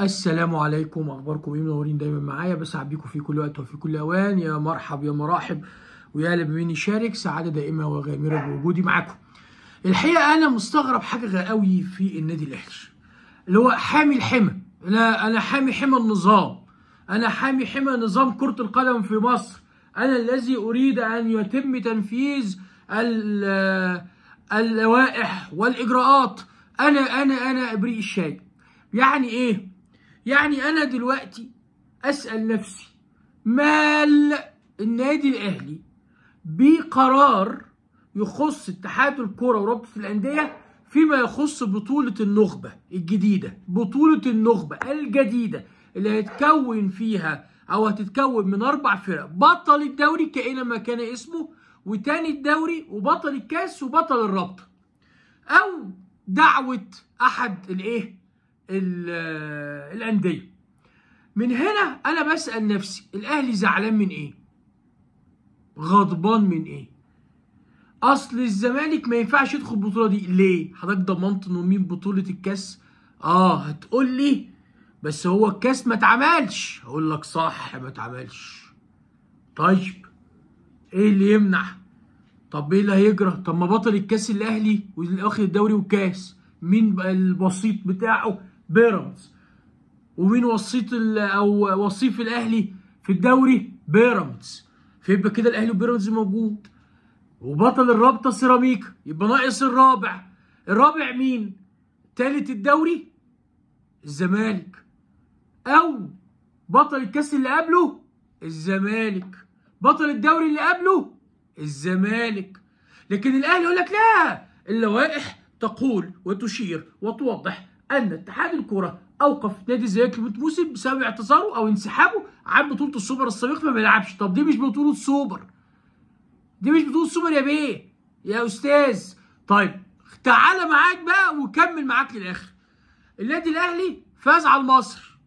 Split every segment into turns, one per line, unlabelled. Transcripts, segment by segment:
السلام عليكم اخباركم ايه منورين دايما معايا بسعد بيكم في كل وقت وفي كل اوان يا مرحب يا مراحب ويا اللي بمين يشارك سعاده دائمه وغامره بوجودي معاكم الحقيقه انا مستغرب حاجه قوي في النادي الاهلي اللي هو حامي الحمى انا انا حامي حمى النظام انا حامي حمى نظام كره القدم في مصر انا الذي اريد ان يتم تنفيذ اللوائح والاجراءات انا انا انا ابريق الشاي يعني ايه يعني أنا دلوقتي أسأل نفسي مال النادي الأهلي بقرار يخص اتحاد الكرة ورابطة الأندية فيما يخص بطولة النخبة الجديدة بطولة النخبة الجديدة اللي هيتكون فيها أو هتتكون من أربع فرق بطل الدوري كأينما كان اسمه وتاني الدوري وبطل الكاس وبطل الرابطة أو دعوة أحد الإيه الانديه من هنا انا بسال نفسي الاهلي زعلان من ايه غضبان من ايه اصل الزمالك ما ينفعش يدخل البطوله دي ليه حضرتك ضمنت انه مين بطوله الكاس اه هتقول لي بس هو الكاس ما اتعملش أقول لك صح ما اتعملش طيب ايه اللي يمنع طب ايه اللي هيجرى طب ما بطل الكاس الاهلي واخد الدوري والكاس مين بقى البسيط بتاعه بيراميدز ومين وصيت او وصيف الاهلي في الدوري بيراميدز فيبقى كده الاهلي وبيراميدز موجود وبطل الرابطه سيراميكا يبقى ناقص الرابع الرابع مين ثالث الدوري الزمالك او بطل الكاس اللي قبله الزمالك بطل الدوري اللي قبله الزمالك لكن الاهلي يقول لك لا اللوائح تقول وتشير وتوضح أن اتحاد الكرة أوقف نادي الزمالك لمدة موسم بسبب اعتذاره أو انسحابه عن بطولة السوبر السابقة ما بيلعبش، طب دي مش بطولة سوبر. دي مش بطولة سوبر يا بيه يا أستاذ. طيب تعالى معاك بقى وكمل معاك للآخر. النادي الأهلي فاز على مصر.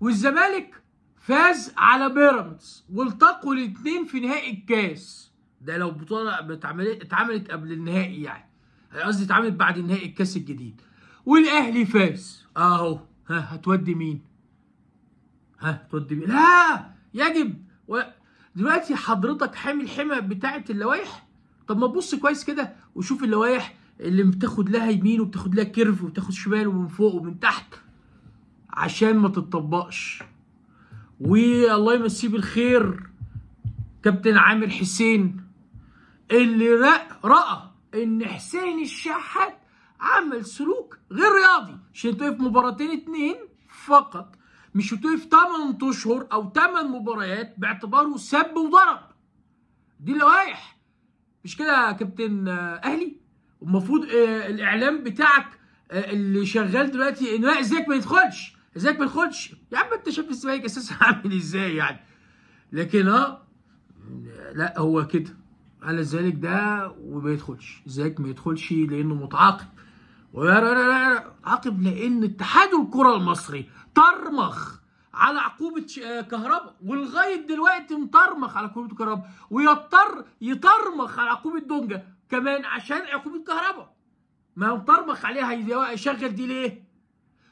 والزمالك فاز على بيراميدز والتقوا الاثنين في نهائي الكاس. ده لو بطولة اتعملت قبل النهائي يعني. قصدي اتعملت بعد نهائي الكاس الجديد والاهلي فاز اهو ها هتودي مين ها هتودي مين لا يجب و... دلوقتي حضرتك حامل حمى بتاعه اللوائح طب ما تبص كويس كده وشوف اللوائح اللي بتاخد لها يمين وبتاخد لها كيرف وبتاخد شمال ومن فوق ومن تحت عشان ما تتطبقش والله يمسيه بالخير كابتن عامر حسين اللي رأى رأى ان حسين الشحات عمل سلوك غير رياضي شنطوي في مباراتين اتنين فقط مش في 8 اشهر او 8 مباريات باعتباره سب وضرب دي لوائح مش كده يا كابتن اهلي المفروض آه، الاعلام بتاعك آه، اللي شغال دلوقتي ان ازيك ما يدخلش ازيك ما يدخلش يا عم انت شايف الزمالك اساسا عامل ازاي يعني لكن اه لا هو كده على الزمالك ده وما يدخلش الزمالك ما يدخلش لانه متعاقب عاقب لان اتحاد الكره المصري طرمخ على عقوبه آه، كهرباء ولغايه دلوقتي مطرمخ على عقوبه كهرباء ويضطر يطرمخ على عقوبه دونجا كمان عشان عقوبه كهرباء ما مطرمخ عليها يشغل دي ليه؟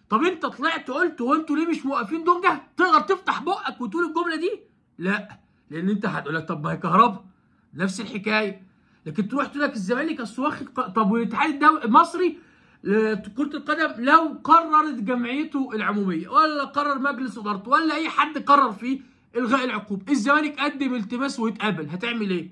طب انت طلعت قلت هو انتوا ليه مش موقفين دونجا؟ تقدر تفتح بقك وتقول الجمله دي؟ لا لان انت هتقول لك طب ما هي كهرباء نفس الحكايه لكن تروح تقول لك الزمالك اصل واخد طب والاتحاد الدولي المصري كرة القدم لو قررت جمعيته العمومية ولا قرر مجلس إدارته ولا أي حد قرر فيه إلغاء العقوبة الزمالك قدم التماس ويتقبل هتعمل إيه؟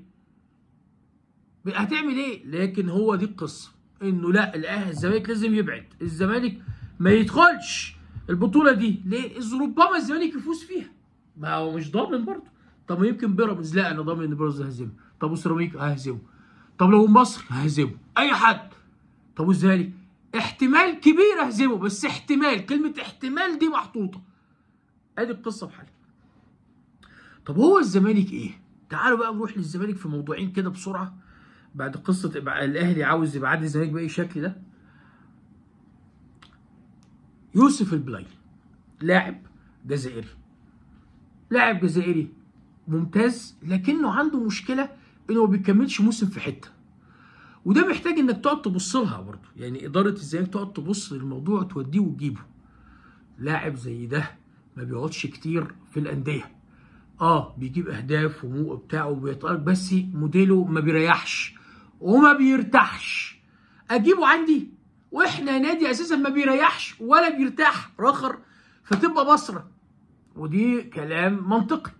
هتعمل إيه؟ لكن هو دي القصة إنه لا الأهلي الزمالك لازم يبعد الزمالك ما يدخلش البطولة دي ليه؟ ربما الزمالك يفوز فيها ما هو مش ضامن برضه طب يمكن بيراميدز لا أنا ضامن إن بيراميدز هزمها طب وسيراميكا ههزمه طب لو مصر ههزمه اي حد طب والزمالك احتمال كبير اهزمه بس احتمال كلمه احتمال دي محطوطه ادي القصه بحالها طب هو الزمالك ايه تعالوا بقى نروح للزمالك في موضوعين كده بسرعه بعد قصه الاهلي عاوز يبعد الزمالك باي شكل ده يوسف البلاي لاعب جزائري لاعب جزائري ممتاز لكنه عنده مشكله انه ما بيكملش موسم في حته وده محتاج انك تقعد تبص لها برضه يعني اداره الزمالك تقعد تبص للموضوع توديه وتجيبه لاعب زي ده ما بيقعدش كتير في الانديه اه بيجيب اهداف ومو بتاعه وبيتقرب بس موديله ما بيريحش وما بيرتاحش اجيبه عندي واحنا نادي اساسا ما بيريحش ولا بيرتاح راخر فتبقى بصره ودي كلام منطقي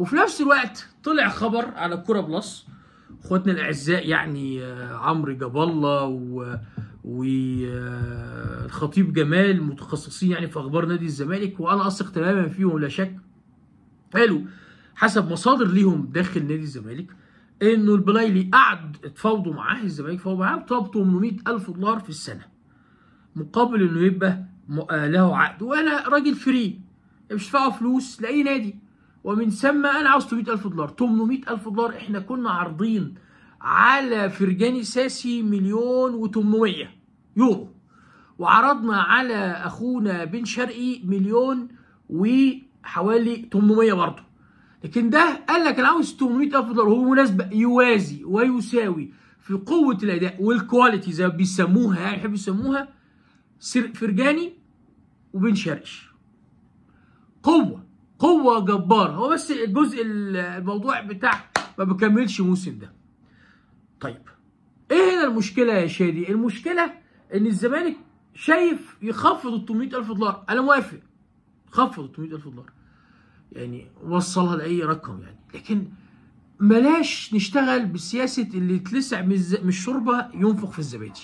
وفي نفس الوقت طلع خبر على كوره بلس اخواتنا الاعزاء يعني آه، عمرو جاب الله و والخطيب آه، جمال متخصصين يعني في اخبار نادي الزمالك وانا اثق تماما فيهم لا شك قالوا حسب مصادر ليهم داخل نادي الزمالك انه البلايلي قعد اتفاوضوا معاه الزمالك فهو معاه طلب 800 الف دولار في السنه مقابل انه يبقى له عقد وانا راجل فري مش هدفعوا فلوس لاي نادي ومن ثم انا عاوز 800000 دولار 800000 دولار احنا كنا عارضين على فرجاني ساسي مليون و800 يورو وعرضنا على اخونا بن شرقي مليون وحوالي 800 برضه لكن ده قال لك انا عاوز 800000 دولار هو مناسبه يوازي ويساوي في قوه الاداء والكواليتي زي ما بيسموها يعني بيحبوا يسموها فرجاني وبن شرقي قوه قوه جباره هو بس الجزء الموضوع بتاع ما بكملش موسم ده طيب ايه هنا المشكله يا شادي المشكله ان الزمالك شايف يخفض ألف دولار انا موافق خفض ألف دولار يعني وصلها لاي رقم يعني لكن بلاش نشتغل بسياسه اللي يتلسع من الشوربه ينفخ في الزبادي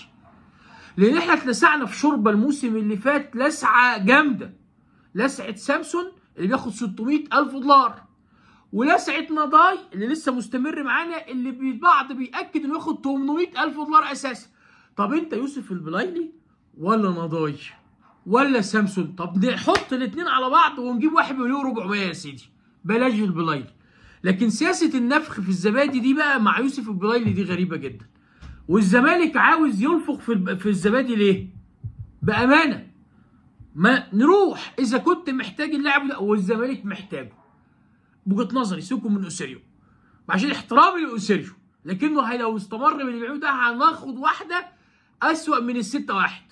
لان احنا اتلسعنا في شوربه الموسم اللي فات لسعه جامده لسعه سامسون اللي بياخد 600000 دولار ولسعة نضاي اللي لسه مستمر معانا اللي بعض بيأكد انه ياخد 800000 دولار اساسا طب انت يوسف البلايلي ولا نضاي ولا سامسون طب نحط الاثنين على بعض ونجيب واحد مليون 400 يا سيدي بلاش البلايلي لكن سياسه النفخ في الزبادي دي بقى مع يوسف البلايلي دي غريبه جدا والزمالك عاوز ينفخ في في الزبادي ليه بامانه ما نروح اذا كنت محتاج اللاعب ده والزمالك محتاجه بوجهه نظري سيبكم من اوسيريو عشان احترامي لاوسيريو لكنه لو استمر بالبيعوه ده هناخد واحده اسوأ من الستة واحد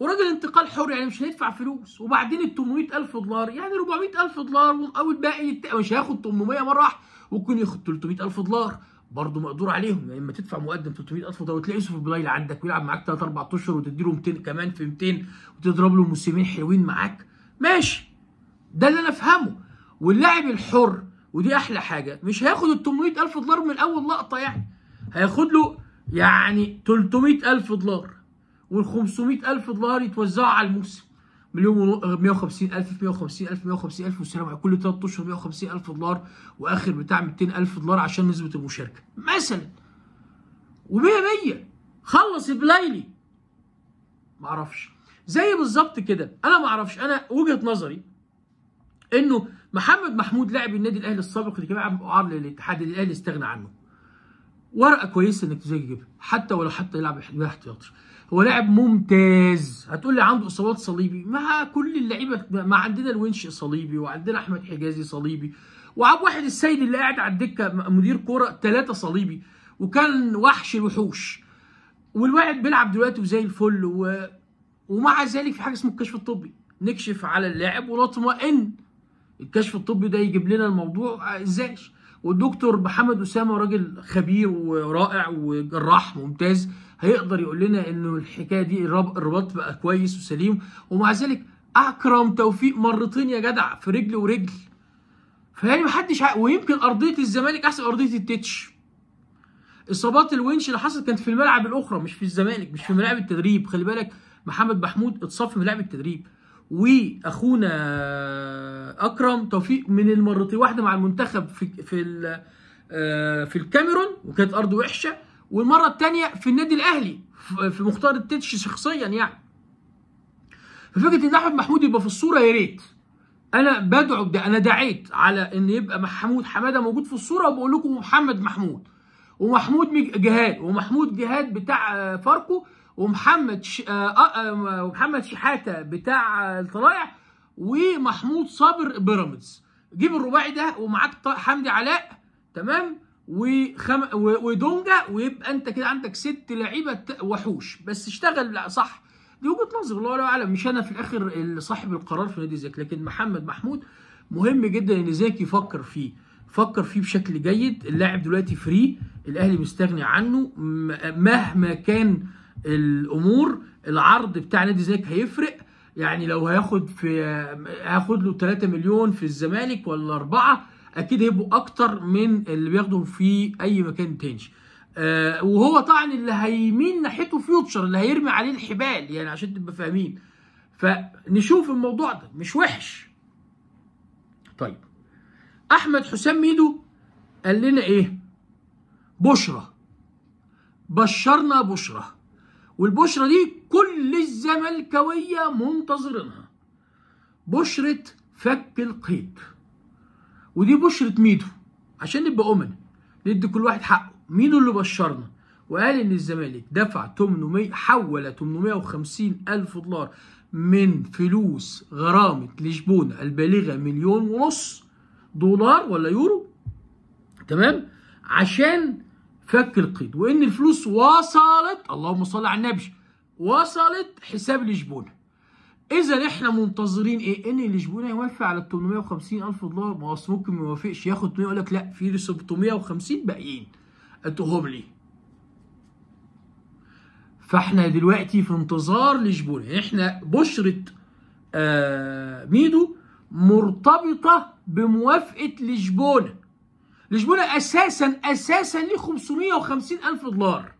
وراجل انتقال حر يعني مش هيدفع فلوس وبعدين ال 800000 دولار يعني 400000 دولار والباقي مش هياخد 800 مره واحده ممكن ياخد 300000 دولار برضه مقدور عليهم يا اما تدفع مقدم 300000 دولار وتلاقي يوسف البلايل عندك ويلعب معاك 3 4 اشهر وتديله 200 كمان في 200 وتضرب له موسمين حلوين معاك ماشي ده اللي انا افهمه واللاعب الحر ودي احلى حاجه مش هياخد ال 800000 دولار من اول لقطه يعني هياخد له يعني 300000 دولار وال 500000 دولار يتوزعوا على الموسم مليون ونص 150 آه، الف 150 الف 150 الف والسلام عليكم كل 3 اشهر 150 الف دولار واخر بتاع 200 الف دولار عشان نسبه المشاركه مثلا و100 100 خلص البلايلي معرفش زي بالظبط كده انا معرفش انا وجهه نظري انه محمد محمود لاعب النادي الاهلي السابق اللي كان بيلعب اعار للاتحاد الاهلي استغنى عنه ورقه كويسه انك تجيبها حتى ولو حتى يلعب احتياطي هو لاعب ممتاز هتقول لي عنده اصابات صليبي ما كل اللعيبه ما عندنا الونش صليبي وعندنا احمد حجازي صليبي وعب واحد السيد اللي قاعد على الدكه مدير كوره ثلاثه صليبي وكان وحش الوحوش والواحد بيلعب دلوقتي وزي الفل و... ومع ذلك في حاجه اسمه الكشف الطبي نكشف على اللاعب ونطمئن الكشف الطبي ده يجيب لنا الموضوع ازاي والدكتور محمد اسامه راجل خبير ورائع وجراح ممتاز هيقدر يقول لنا انه الحكايه دي الرباط بقى كويس وسليم ومع ذلك اكرم توفيق مرتين يا جدع في رجل ورجل فيعني محدش حق ويمكن ارضيه الزمالك احسن ارضيه التتش اصابات الونش اللي حصلت كانت في الملعب الاخرى مش في الزمالك مش في ملاعب التدريب خلي بالك محمد محمود اتصاب في ملاعب التدريب واخونا اكرم توفيق من المرتين واحده مع المنتخب في في آه، في الكاميرون وكانت ارض وحشه والمره الثانيه في النادي الاهلي في مختار التتش شخصيا يعني ففكره ان احمد محمود يبقى في الصوره يا ريت انا بدعو ده انا دعيت على ان يبقى محمود حماده موجود في الصوره وبقول لكم محمد محمود ومحمود جهاد ومحمود جهاد بتاع آه، فاركو ومحمد ش... آه، آه، ومحمد شحاته بتاع الطلائع ومحمود صابر بيراميدز جيب الرباعي ده ومعاك حمدي علاء تمام وخم... ودونجا ويبقى انت كده عندك ست لعيبه وحوش بس اشتغل لا صح دي وجهه نظر الله اعلم مش انا في الاخر صاحب القرار في نادي زيك لكن محمد محمود مهم جدا ان زيك يفكر فيه فكر فيه بشكل جيد اللاعب دلوقتي فري الاهلي مستغني عنه مهما كان الامور العرض بتاع نادي زيك هيفرق يعني لو هياخد في هاخد له 3 مليون في الزمالك ولا اربعه اكيد هيبقوا اكتر من اللي بياخدوا في اي مكان تاني آه وهو طبعا اللي هيمين ناحيته فيوتشر اللي هيرمي عليه الحبال يعني عشان تبقى فاهمين فنشوف الموضوع ده مش وحش طيب احمد حسام ميدو قال لنا ايه بشرى بشرنا بشرى والبشرى دي كل الزملكاويه منتظرينها بشرة فك القيد ودي بشرة ميدو عشان نبقى أمنا ندي كل واحد حقه مين اللي بشرنا وقال إن الزمالك دفع 800 حول 850 ألف دولار من فلوس غرامة لشبونة البالغة مليون ونص دولار ولا يورو تمام عشان فك القيد وإن الفلوس وصلت اللهم صل على النبي وصلت حساب لشبونة اذا احنا منتظرين ايه ان جبونا يوافق على ال 850 الف دولار ما هو ممكن ما يوافقش ياخد 100 يقول لك لا في 750 باقيين اتهم لي فاحنا دلوقتي في انتظار لشبونه احنا بشرة آه ميدو مرتبطة بموافقة لشبونة لشبونة اساسا اساسا ليه 550 الف دولار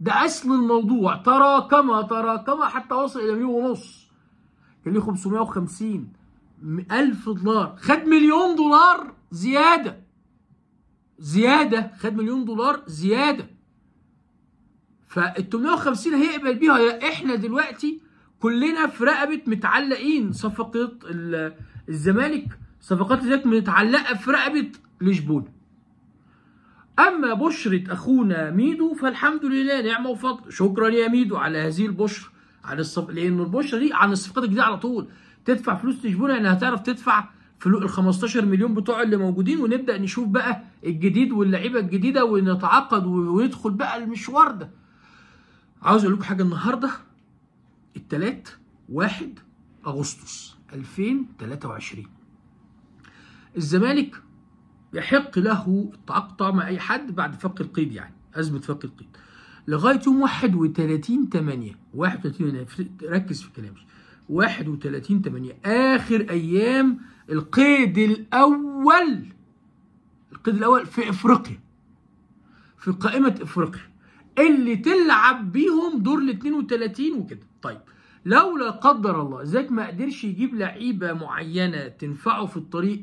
ده اصل الموضوع تراكم تراكم حتى وصل الى مليون ونص اللي 550 ألف دولار خد مليون دولار زيادة زيادة خد مليون دولار زيادة فال 850 هيقبل بيها احنا دلوقتي كلنا في رقبة متعلقين صفقة الزمالك صفقات الزمالك متعلقة في رقبة لشبونة أما بشرة أخونا ميدو فالحمد لله نعمة وفضل شكرا يا ميدو على هذه البشرة عن الصف لان البشره دي عن الصفقات الجديده على طول تدفع فلوس تشبونه يعني هتعرف تدفع فلوس ال 15 مليون بتوع اللي موجودين ونبدا نشوف بقى الجديد واللعيبه الجديده ونتعاقد وندخل بقى المشوار ده. عاوز اقول لكم حاجه النهارده الثلاث 1 اغسطس 2023 الزمالك يحق له التعاقد مع اي حد بعد فك القيد يعني ازمه فك القيد. لغايه يوم 31 8 31 ركز في كلامي 31 8 اخر ايام القيد الاول القيد الاول في افريقيا في قائمه افريقيا اللي تلعب بيهم دور ال 32 وكده طيب لو لا قدر الله ازاك ما قدرش يجيب لعيبه معينه تنفعه في الطريق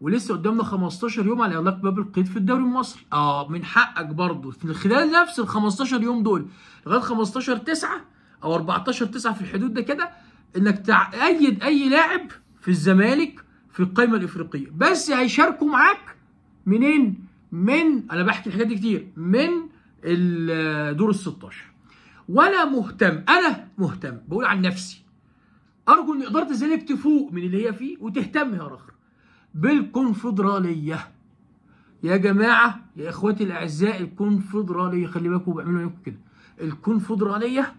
ولسه قدامنا 15 يوم على اغلاق باب القيد في الدوري المصري اه من حقك برضه في خلال نفس ال 15 يوم دول لغايه 15 9 او 14 9 في الحدود ده كده انك تأيد اي لاعب في الزمالك في القائمه الافريقيه بس هيشاركوا معاك منين من انا بحكي الحاجات دي كتير من دور ال 16 وانا مهتم انا مهتم بقول عن نفسي ارجو ان اداره الزمالك تفوق من اللي هي فيه وتهتم يا رخر بالكونفدرالية يا جماعة يا إخواتي الأعزاء الكونفدرالية خلي بالكم بعملوا عليكم كده الكونفدرالية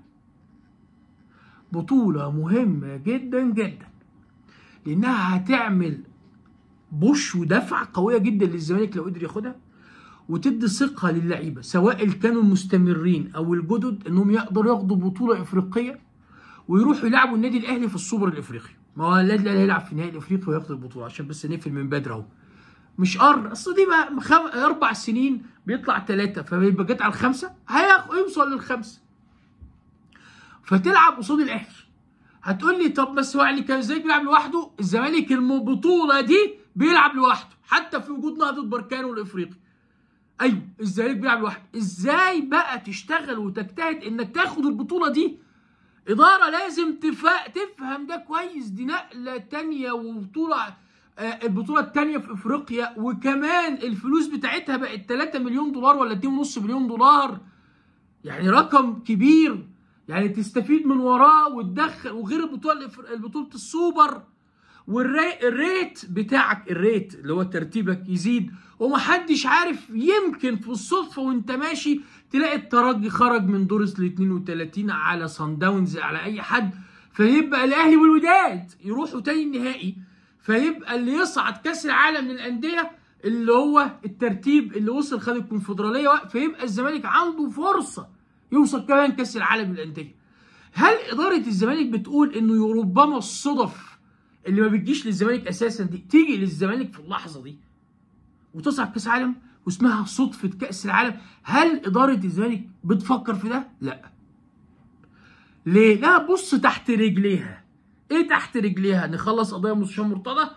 بطولة مهمة جدا جدا لأنها هتعمل بوش ودفعة قوية جدا للزمالك لو قدر ياخدها وتدي ثقة للعيبة سواء كانوا المستمرين أو الجدد إنهم يقدروا ياخدوا بطولة إفريقية ويروحوا يلعبوا النادي الأهلي في السوبر الإفريقي ما هو النادي الاهلي هيلعب في نهائي الافريقي وياخد البطوله عشان بس نقفل من بدري اهو مش قر اصل دي بقى خم... اربع سنين بيطلع ثلاثه فبيبقى جت على الخمسه هيوصل للخمسه فتلعب قصاد الاهلي هتقول لي طب بس هو يعني كان ازاي بيلعب لوحده الزمالك البطوله دي بيلعب لوحده حتى في وجود نهضه بركانو الافريقي ايوه الزمالك بيلعب لوحده ازاي بقى تشتغل وتجتهد انك تاخد البطوله دي إدارة لازم تفهم ده كويس دي نقلة تانية وبطولة آه، البطولة التانية في افريقيا وكمان الفلوس بتاعتها بقت 3 مليون دولار ولا 2.5 مليون دولار يعني رقم كبير يعني تستفيد من وراه وتدخل وغير البطولة البطولة السوبر والريت بتاعك الريت اللي هو ترتيبك يزيد ومحدش عارف يمكن في الصدفة وانت ماشي تلاقي الترجي خرج من دور ال 32 على صن داونز على اي حد فيبقى الاهلي والوداد يروحوا تاني النهائي فيبقى اللي يصعد كاس العالم للانديه اللي هو الترتيب اللي وصل خد الكونفدراليه فيبقى الزمالك عنده فرصه يوصل كمان كاس العالم للانديه هل اداره الزمالك بتقول انه ربما الصدف اللي ما بتجيش للزمالك اساسا دي تيجي للزمالك في اللحظه دي وتصعد كاس عالم واسمها صدفه كاس العالم هل اداره الزمالك بتفكر في ده؟ لا. ليه؟ لا بص تحت رجليها. ايه تحت رجليها؟ نخلص قضيه مستشار مرتضى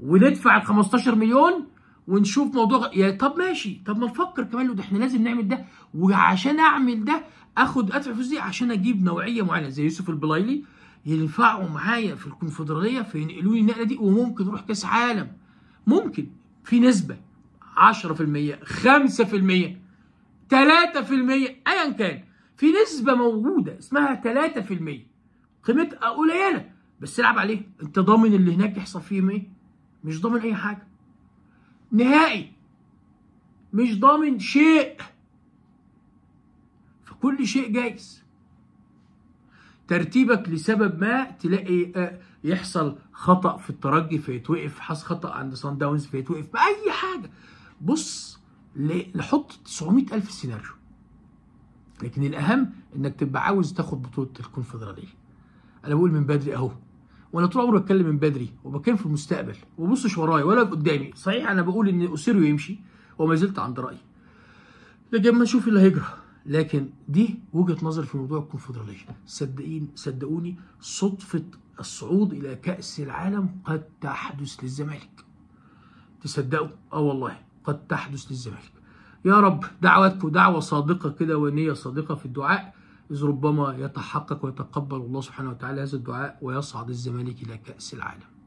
وندفع ال 15 مليون ونشوف موضوع يا يعني طب ماشي طب ما نفكر كمان ده احنا لازم نعمل ده وعشان اعمل ده اخد ادفع فلوس دي عشان اجيب نوعيه معينه زي يوسف البلايلي ينفعوا معايا في الكونفدراليه فينقلوا لي النقله دي وممكن اروح كاس عالم ممكن في نسبه 10% 5% 3% ايا كان في نسبه موجوده اسمها 3% قيمتها قليله بس العب عليها انت ضامن اللي هناك يحصل فيه ايه؟ مش ضامن اي حاجه نهائي مش ضامن شيء فكل شيء جايز ترتيبك لسبب ما تلاقي آه، يحصل خطا في الترجي فيتوقف حصل خطا عند صن داونز فيتوقف باي حاجه بص لحط 900000 سيناريو لكن الاهم انك تبقى عاوز تاخد بطوله الكونفدراليه انا بقول من بدري اهو وانا طول عمري بتكلم من بدري وبتكلم في المستقبل وبصش ورايا ولا قدامي صحيح انا بقول ان اوسيريو يمشي وما زلت عند رايي لكن ما اشوف إيه اللي هيجرى لكن دي وجهه نظر في موضوع الكونفدراليه صدقين صدقوني صدفه الصعود الى كاس العالم قد تحدث للزمالك تصدقوا اه والله قد تحدث للزمالك يا رب دعواتكم دعوه صادقه كده ونيه صادقه في الدعاء اذ ربما يتحقق ويتقبل الله سبحانه وتعالى هذا الدعاء ويصعد الزمالك الى كاس العالم